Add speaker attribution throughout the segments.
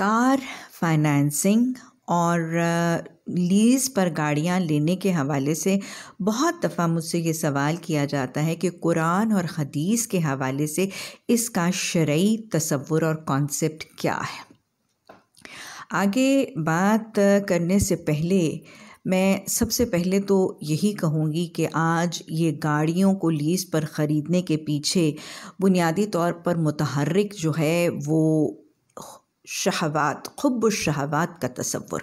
Speaker 1: car financing और lease uh, पर गाड़ियाँ लेने के हवाले से बहुत दफ़ा मुझसे ये सवाल किया जाता है कि कुरान और हदीस के हवाले से इसका शर्य तस्वुर और कॉन्सेप्ट क्या है आगे बात करने से पहले मैं सबसे पहले तो यही कहूँगी कि आज ये गाड़ियों को लीज़ पर ख़रीदने के पीछे बुनियादी तौर पर मुतहरक जो है वो शहवात खुब शहवात का तस्वुर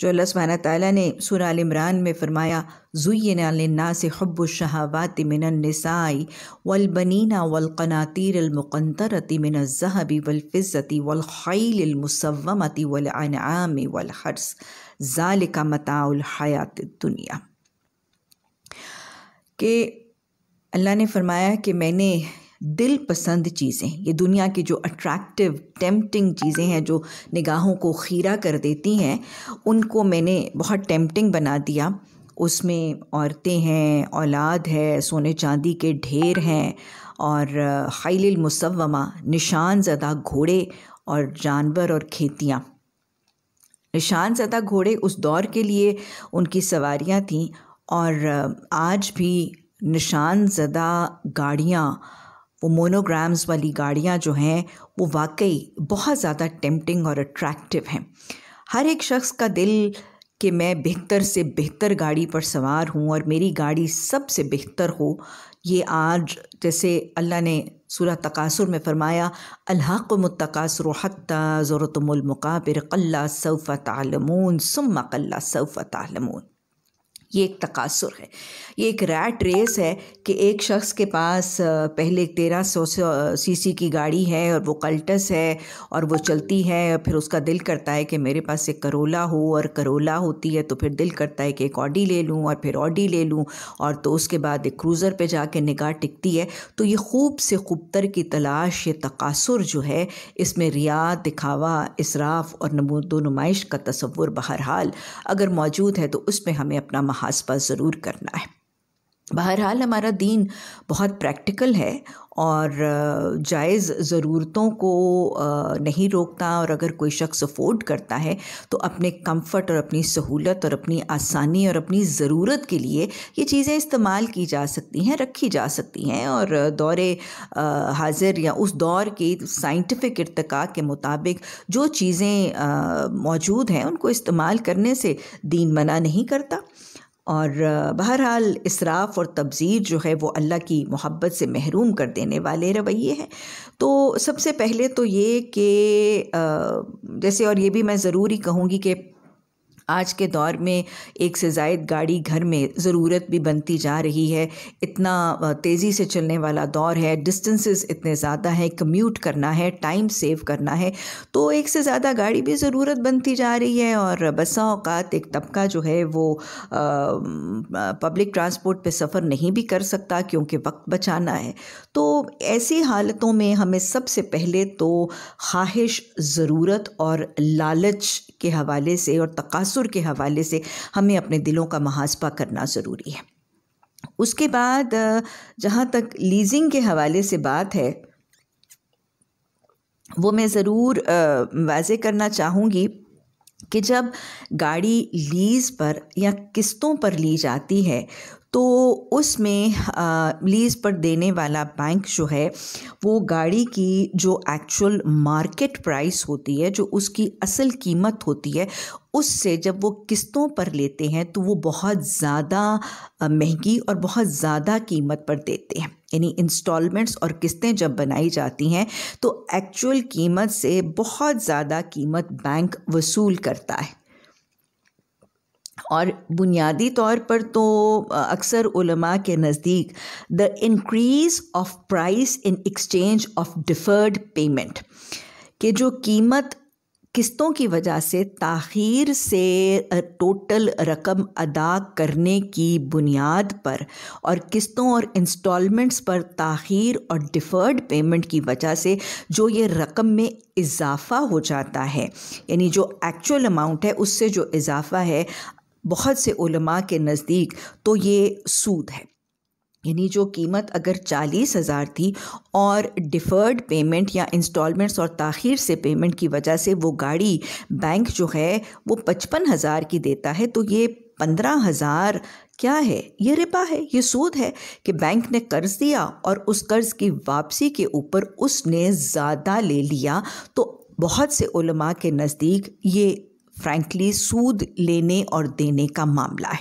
Speaker 1: जो अल्लाह सुबहाना ताली ने सुर इमरान में फ़रमाया जुयना से हब्ब शहावात मिनसाई वलबनीना वलकनातिर अलमक़रती मिनज़हबी वलफ़ज़ती वलख़ैलमसवमती वलआम वलहर्स ज़ाल का मताउल हयात दुनिया के अल्लाह ने फ़रमाया कि मैंने दिल पसंद चीज़ें ये दुनिया की जो अट्रैक्टिव टेम्पटिंग चीज़ें हैं जो निगाहों को खीरा कर देती हैं उनको मैंने बहुत टेम्पटिंग बना दिया उसमें औरतें हैं औलाद है सोने चांदी के ढेर हैं और खैल मुसवमा निशान ज़दा घोड़े और जानवर और खेतियाँ निशान ज़दा घोड़े उस दौर के लिए उनकी सवारियाँ थीं और आज भी निशान ज़दा गाड़ियाँ वो मोनोग्राम्स वाली गाड़ियाँ जो हैं वो वाकई बहुत ज़्यादा टेम्पटिंग और अट्रैक्टिव हैं हर एक शख्स का दिल कि मैं बेहतर से बेहतर गाड़ी पर सवार हूँ और मेरी गाड़ी सबसे बेहतर हो ये आज जैसे अल्लाह ने सूरह तकासुर में फ़रमाया अल्हाक़ मतकासर हत्ता ज़रतमलमक़ाबिर कल्ला सऊफ़ तालमून सुम्मा कल्ला सऊफ़ तालमून ये एक तकासुर है ये एक रैट रेस है कि एक शख्स के पास पहले एक तेरह सौ सी सी की गाड़ी है और वो कल्टस है और वो चलती है और फिर उसका दिल करता है कि मेरे पास एक करोला हो और करोला होती है तो फिर दिल करता है कि एक ऑडी ले लूँ और फिर ऑडी ले लूँ और तो उसके बाद एक क्रूज़र पर जाके निगाह टिकती है तो ये खूब से खूबतर की तलाश ये तकासुर जो है इसमें रिया दिखावा इसराफ और नमूदो नुमाइश का तस्वुर बहरहाल अगर मौजूद है तो उसमें हमें अपना मुहासबा ज़रूर करना है बहरहाल हमारा दीन बहुत प्रैक्टिकल है और जायज़ ज़रूरतों को नहीं रोकता और अगर कोई शख्स अफोर्ड करता है तो अपने कंफर्ट और अपनी सहूलत और अपनी आसानी और अपनी ज़रूरत के लिए ये चीज़ें इस्तेमाल की जा सकती हैं रखी जा सकती हैं और दौर हाजिर या उस दौर के साइंटिफिक इरतका के मुताबिक जो चीज़ें मौजूद हैं उनको इस्तेमाल करने से दीन मना नहीं करता और बहरहाल इसराफ और तबज़ीर जो है वो अल्लाह की मोहब्बत से महरूम कर देने वाले रवैये हैं तो सबसे पहले तो ये कि जैसे और ये भी मैं ज़रूरी कहूँगी कि आज के दौर में एक से जायद गाड़ी घर में ज़रूरत भी बनती जा रही है इतना तेज़ी से चलने वाला दौर है डिस्टेंसेस इतने ज़्यादा हैं कम्यूट करना है टाइम सेव करना है तो एक से ज़्यादा गाड़ी भी ज़रूरत बनती जा रही है और बसा अवत एक तबका जो है वो पब्लिक ट्रांसपोर्ट पे सफ़र नहीं भी कर सकता क्योंकि वक्त बचाना है तो ऐसी हालतों में हमें सबसे पहले तो ख्वाहिश ज़रूरत और लालच के हवाले से और तकास तासुर के हवाले से हमें अपने दिलों का मुहासबा करना ज़रूरी है उसके बाद जहाँ तक लीजिंग के हवाले से बात है वो मैं ज़रूर वाजे करना चाहूँगी कि जब गाड़ी लीज़ पर या किस्तों पर ली जाती है तो उसमें लीज़ पर देने वाला बैंक जो है वो गाड़ी की जो एक्चुअल मार्केट प्राइस होती है जो उसकी असल कीमत होती है उससे जब वो किस्तों पर लेते हैं तो वो बहुत ज़्यादा महंगी और बहुत ज़्यादा कीमत पर देते हैं यानी इंस्टॉलमेंट्स और किस्तें जब बनाई जाती हैं तो एक्चुअल कीमत से बहुत ज़्यादा कीमत बैंक वसूल करता है और बुनियादी तौर पर तो अक्सर उलमा के नज़दीक the increase of price in exchange of deferred payment के जो कीमत किस्तों की वजह से ताखीर से टोटल रकम अदा करने की बुनियाद पर और किस्तों और इंस्टॉलमेंट्स पर ताखीर और डिफ़र्ड पेमेंट की वजह से जो ये रकम में इजाफ़ा हो जाता है यानी जो एक्चुअल अमाउंट है उससे जो इजाफ़ा है बहुत से उलमा के नज़दीक तो ये सूद है यानी जो कीमत अगर चालीस हज़ार थी और डिफ़र्ड पेमेंट या इंस्टॉलमेंट्स और ताखिर से पेमेंट की वजह से वो गाड़ी बैंक जो है वो पचपन हज़ार की देता है तो ये पंद्रह हज़ार क्या है ये रिपा है ये सूद है कि बैंक ने कर्ज दिया और उस कर्ज की वापसी के ऊपर उसने ज़्यादा ले लिया तो बहुत से उलमा के नज़दीक ये फ्रैंकली सूद लेने और देने का मामला है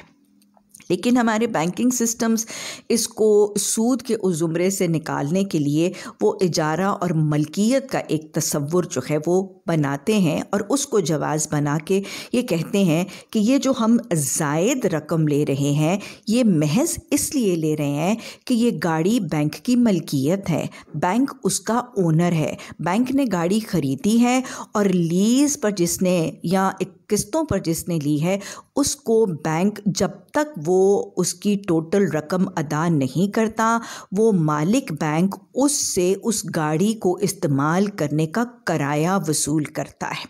Speaker 1: लेकिन हमारे बैंकिंग सिस्टम्स इसको सूद के उस ज़ुमरे से निकालने के लिए वो इजारा और मलकियत का एक तस्वुर जो है वो बनाते हैं और उसको जवाज़ बना के ये कहते हैं कि ये जो हम जायद रकम ले रहे हैं ये महज इसलिए ले रहे हैं कि ये गाड़ी बैंक की मलकियत है बैंक उसका ओनर है बैंक ने गाड़ी ख़रीदी है और लीज़ पर जिसने या किस्तों पर जिसने ली है उसको बैंक जब तक वो उसकी टोटल रकम अदा नहीं करता वो मालिक बैंक उससे उस गाड़ी को इस्तेमाल करने का कराया वसूल करता है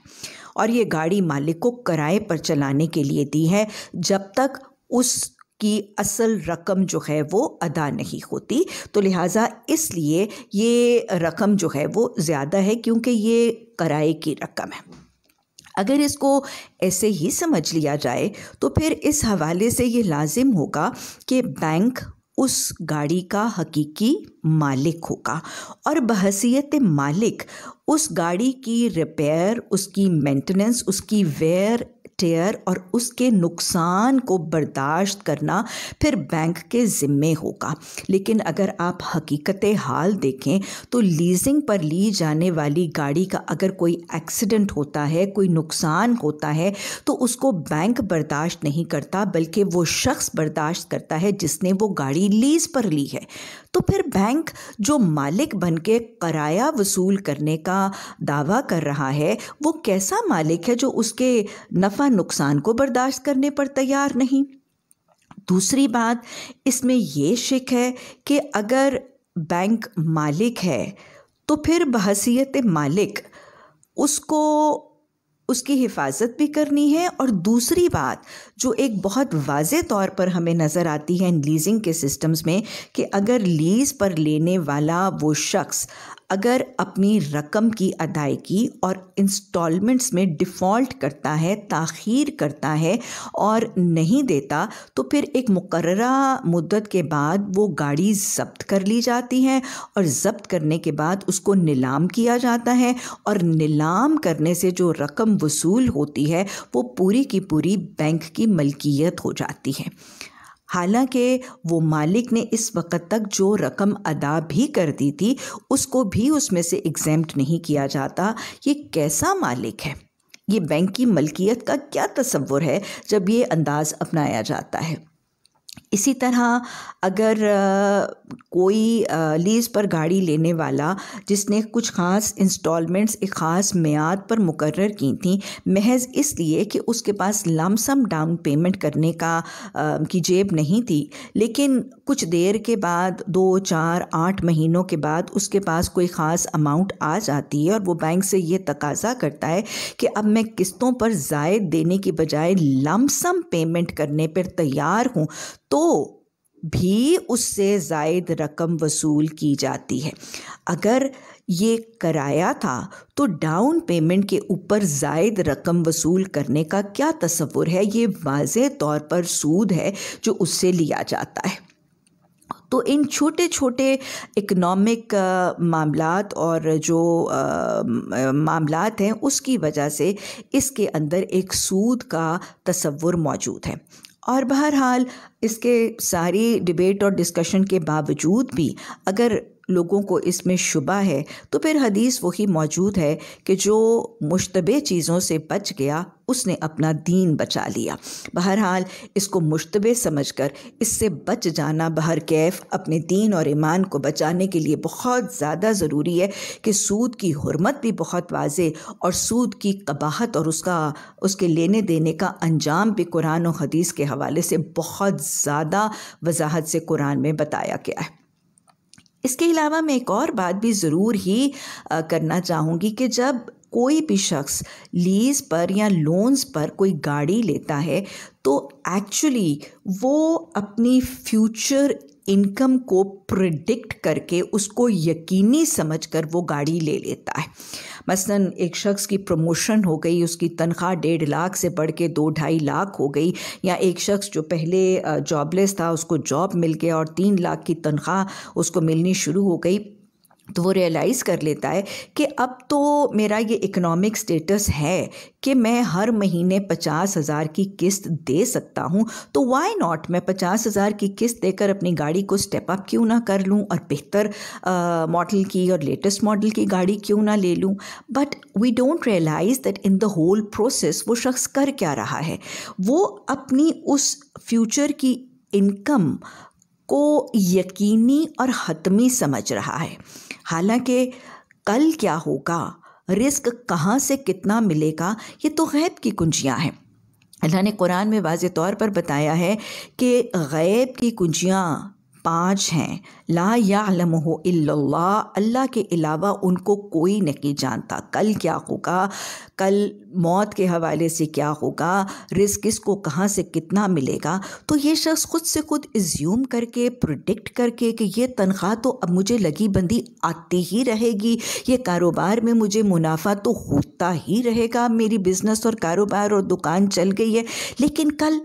Speaker 1: और ये गाड़ी मालिक को किराए पर चलाने के लिए दी है जब तक उस कि असल रकम जो है वो अदा नहीं होती तो लिहाजा इसलिए ये रकम जो है वो ज़्यादा है क्योंकि ये किराए की रकम है अगर इसको ऐसे ही समझ लिया जाए तो फिर इस हवाले से ये लाजिम होगा कि बैंक उस गाड़ी का हकीकी मालिक होगा और बहसीत मालिक उस गाड़ी की रिपेयर उसकी मेंटेनेंस उसकी वेयर टेयर और उसके नुकसान को बर्दाश्त करना फिर बैंक के ज़िम्मे होगा लेकिन अगर आप हकीकत हाल देखें तो लीजिंग पर ली जाने वाली गाड़ी का अगर कोई एक्सीडेंट होता है कोई नुकसान होता है तो उसको बैंक बर्दाश्त नहीं करता बल्कि वो शख्स बर्दाश्त करता है जिसने वो गाड़ी लीज़ पर ली है तो फिर बैंक जो मालिक बन के कराया वसूल करने का दावा कर रहा है वो कैसा मालिक है जो उसके नफ़ा हुआ नुकसान को बर्दाश्त करने पर तैयार नहीं दूसरी बात इसमें यह शिक है कि अगर बैंक मालिक है तो फिर बहसीत मालिक उसको उसकी हिफाजत भी करनी है और दूसरी बात जो एक बहुत वाज तौर पर हमें नज़र आती है लीजिंग के सिस्टम्स में कि अगर लीज़ पर लेने वाला वो शख्स अगर अपनी रकम की अदायगी और इंस्टॉलमेंट्स में डिफ़ॉल्ट करता है ताखीर करता है और नहीं देता तो फिर एक मुकर मुद्दत के बाद वो गाड़ी जब्त कर ली जाती है और ज़ब्त करने के बाद उसको नीलाम किया जाता है और नीलाम करने से जो रकम वसूल होती है वो पूरी की पूरी बैंक की मलकियत हो जाती है हालांकि वो मालिक ने इस वक्त तक जो रकम अदा भी कर दी थी उसको भी उसमें से एग्जैम्प्ट नहीं किया जाता ये कैसा मालिक है ये बैंक की मलकियत का क्या तस्वुर है जब ये अंदाज़ अपनाया जाता है इसी तरह अगर कोई लीज़ पर गाड़ी लेने वाला जिसने कुछ ख़ास इंस्टॉलमेंट्स एक ख़ास मियाद पर मुकर की थी महज इसलिए कि उसके पास लमसम डाउन पेमेंट करने का की जेब नहीं थी लेकिन कुछ देर के बाद दो चार आठ महीनों के बाद उसके पास कोई ख़ास अमाउंट आ जाती है और वो बैंक से ये तकाजा करता है कि अब मैं किस्तों पर जायद देने की बजाय लमसम पेमेंट करने पर तैयार हूँ तो तो भी उससे जायद रकम वसूल की जाती है अगर ये कराया था तो डाउन पेमेंट के ऊपर जायद रकम वसूल करने का क्या तस्वुर है ये वाज तौर पर सूद है जो उससे लिया जाता है तो इन छोटे छोटे इकनॉमिक मामला और जो मामला हैं उसकी वजह से इसके अंदर एक सूद का तस्वुर मौजूद है और बहरहाल इसके सारी डिबेट और डिस्कशन के बावजूद भी अगर लोगों को इसमें शुबा है तो फिर हदीस वही मौजूद है कि जो मुशतबे चीज़ों से बच गया उसने अपना दीन बचा लिया बहरहाल इसको मुशतबे समझ कर इससे बच जाना बहर कैफ अपने दीन और ईमान को बचाने के लिए बहुत ज़्यादा ज़रूरी है कि सूद की हरमत भी बहुत वाजे और सूद की कबाहत और उसका उसके लेने देने का अंजाम भी कुरान और हदीस के हवाले से बहुत ज़्यादा वजाहत से कुरान में बताया गया है इसके अलावा मैं एक और बात भी ज़रूर ही करना चाहूँगी कि जब कोई भी शख्स लीज़ पर या लोन्स पर कोई गाड़ी लेता है तो एक्चुअली वो अपनी फ्यूचर इनकम को प्रिडिक्ट करके उसको यकीनी समझकर वो गाड़ी ले लेता है मसलन एक शख्स की प्रमोशन हो गई उसकी तनख्वाह डेढ़ लाख से बढ़ के दो ढाई लाख हो गई या एक शख्स जो पहले जॉबलेस था उसको जॉब मिल गया और तीन लाख की तनख्वाह उसको मिलनी शुरू हो गई तो वो रियलाइज़ कर लेता है कि अब तो मेरा ये इकोनॉमिक स्टेटस है कि मैं हर महीने पचास हज़ार की किस्त दे सकता हूँ तो वाई नॉट मैं पचास हज़ार की किस्त देकर अपनी गाड़ी को स्टेप अप क्यों ना कर लूँ और बेहतर मॉडल की और लेटेस्ट मॉडल की गाड़ी क्यों ना ले लूँ but we don't realise that in the whole process वो शख्स कर क्या रहा है वो अपनी उस फ्यूचर की इनकम को यकीनी और हतमी समझ रहा है हालांकि कल क्या होगा रिस्क कहाँ से कितना मिलेगा ये तो गैब की कुंजियाँ हैं अल्लाह ने कुरान में वाज तौर पर बताया है कि गैब की कुंजियाँ पाँच हैं ला यालम हो अल्लाह के अलावा उनको कोई नहीं जानता कल क्या होगा कल मौत के हवाले से क्या होगा रिस्क किसको कहाँ से कितना मिलेगा तो ये शख्स ख़ुद से खुद इज्यूम करके प्रोडिक्ट करके कि ये तनख्वाह तो अब मुझे लगी बंदी आती ही रहेगी ये कारोबार में मुझे मुनाफा तो होता ही रहेगा मेरी बिज़नेस और कारोबार और दुकान चल गई है लेकिन कल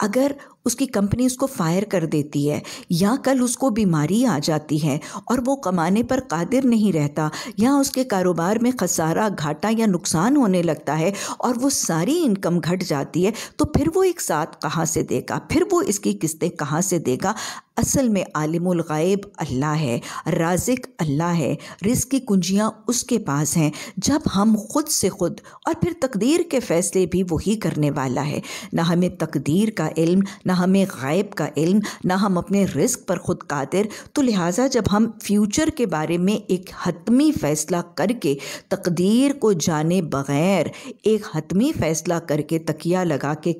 Speaker 1: अगर उसकी कंपनी उसको फायर कर देती है या कल उसको बीमारी आ जाती है और वो कमाने पर कादिर नहीं रहता या उसके कारोबार में खसारा घाटा या नुकसान होने लगता है और वो सारी इनकम घट जाती है तो फिर वो एक साथ कहाँ से देगा फिर वो इसकी किस्तें कहाँ से देगा असल में आलिमुल गायब अल्लाह है राजिक अल्लाह है रिज़ की कुंजियाँ उसके पास हैं जब हम खुद से खुद और फिर तकदीर के फ़ैसले भी वही करने वाला है ना हमें तकदीर का इल्म ना हमें गायब का इल्म ना हम अपने रिस्क पर ख़ुद कादिर तो लिहाजा जब हम फ्यूचर के बारे में एक हतमी फ़ैसला करके तकदीर को जाने बग़ैर एक हतमी फ़ैसला करके तकिया लगा के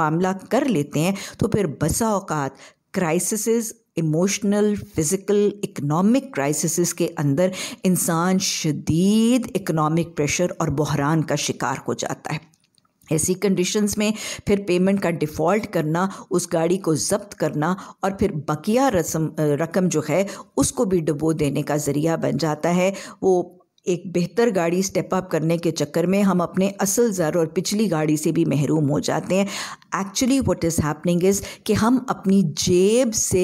Speaker 1: मामला कर लेते हैं तो फिर बसा अवकात crisis emotional physical economic crisis के अंदर इंसान शदीद इकनॉमिक प्रेशर और बहरान का शिकार हो जाता है ऐसी कंडीशंस में फिर पेमेंट का डिफ़ॉल्ट करना उस गाड़ी को जब्त करना और फिर बकिया रसम रकम जो है उसको भी डुबो देने का ज़रिया बन जाता है वो एक बेहतर गाड़ी स्टेप अप करने के चक्कर में हम अपने असल ज़र और पिछली गाड़ी से भी महरूम हो जाते हैं actually what is happening is कि हम अपनी जेब से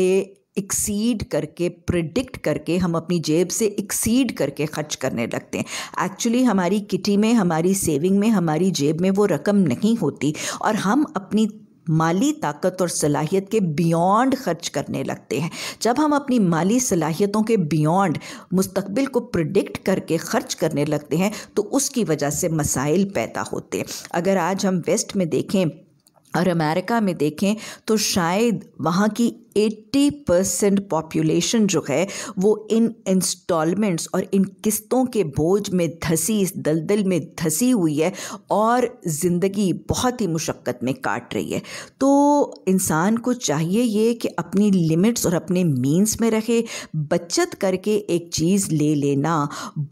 Speaker 1: एक्सीड करके प्रिडिक्ट करके हम अपनी जेब से एक्सीड करके खर्च करने लगते हैं एक्चुअली हमारी किटी में हमारी सेविंग में हमारी जेब में वो रकम नहीं होती और हम अपनी माली ताकत और सलाहियत के बियॉन्ड खर्च करने लगते हैं जब हम अपनी माली सलाहियतों के बियॉन्ड मुस्तबिल को प्रडिक्ट करके खर्च करने लगते हैं तो उसकी वजह से मसाइल पैदा होते हैं अगर आज हम वेस्ट में देखें और अमेरिका में देखें तो शायद वहाँ की एट्टी परसेंट पॉपुलेशन जो है वो इन इंस्टॉलमेंट्स और इन किस्तों के बोझ में धसी इस दलदल में धसी हुई है और ज़िंदगी बहुत ही मुशक्क़त में काट रही है तो इंसान को चाहिए ये कि अपनी लिमिट्स और अपने मीन्स में रखे बचत करके एक चीज़ ले लेना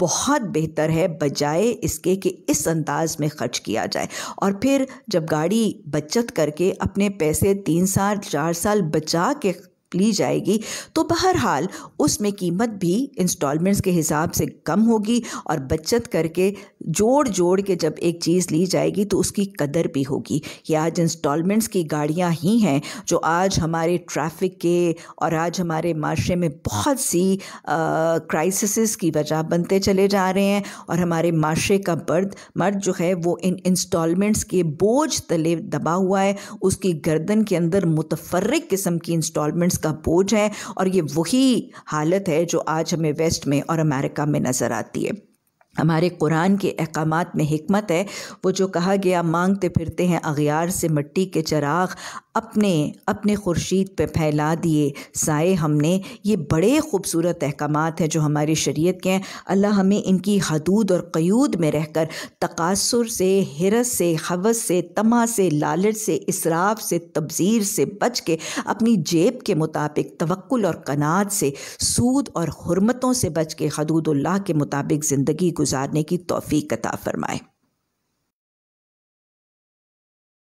Speaker 1: बहुत बेहतर है बजाय इसके कि इस अंदाज में खर्च किया जाए और फिर जब गाड़ी बचत करके अपने पैसे तीन साल चार साल बचा के ली जाएगी तो बहरहाल उसमें कीमत भी इंस्टॉलमेंट्स के हिसाब से कम होगी और बचत करके जोड़ जोड़ के जब एक चीज़ ली जाएगी तो उसकी कदर भी होगी ये आज इंस्टॉलमेंट्स की गाड़ियाँ ही हैं जो आज हमारे ट्रैफिक के और आज हमारे माशरे में बहुत सी क्राइसिस की वजह बनते चले जा रहे हैं और हमारे माशरे का बर्द मर्द जो है वो इन इंस्टॉलमेंट्स के बोझ तले दबा हुआ है उसकी गर्दन के अंदर मुतफरक किस्म की इंस्टॉलमेंट्स उसका बोझ है और ये वही हालत है जो आज हमें वेस्ट में और अमेरिका में नज़र आती है हमारे कुरान के अहकाम में हमत है वो जो कहा गया मांगते फिरते हैं अगियार से मिट्टी के चराग अपने अपने खुर्शीद पे फैला दिए साए हमने ये बड़े खूबसूरत अहकाम हैं जो हमारी शरीयत के हैं अल्लाह हमें इनकी हदूद और क्यूद में रहकर तकासुर से हिरस से हवस से तमा से लालच से इसराफ से तबज़ीर से बच के अपनी जेब के मुताबिक तवक्ल और कनात से सूद और हरमतों से बच के हदूदुल्लाह के मुताबिक ज़िंदगी गुजारने की तोफ़ी कता फ़रमाए